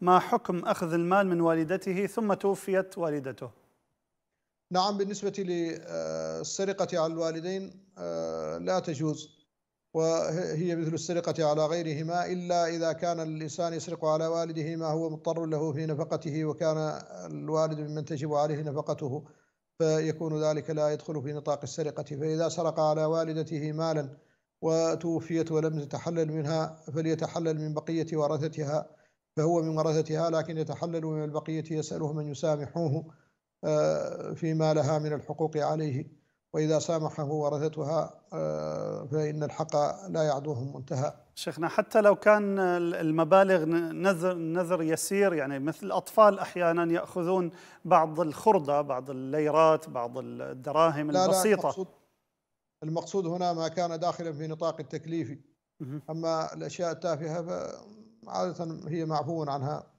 ما حكم أخذ المال من والدته ثم توفيت والدته نعم بالنسبة للسرقة على الوالدين لا تجوز وهي مثل السرقة على غيرهما إلا إذا كان الإنسان يسرق على والده ما هو مضطر له في نفقته وكان الوالد ممن تجب عليه نفقته فيكون ذلك لا يدخل في نطاق السرقة فإذا سرق على والدته مالا وتوفيت ولم تتحلل منها فليتحلل من بقية ورثتها فهو من ورثتها لكن يتحلل من البقية يسأله من يسامحوه آه، فيما لها من الحقوق عليه وإذا سامحه ورثتها آه، فإن الحق لا يعدوهم منتهى شيخنا حتى لو كان المبالغ نذر, نذر يسير يعني مثل الأطفال أحيانا يأخذون بعض الخردة بعض الليرات بعض الدراهم لا البسيطة لا المقصود, المقصود هنا ما كان داخلا في نطاق التكليفي أما الأشياء التافهة عادة هي معفو عنها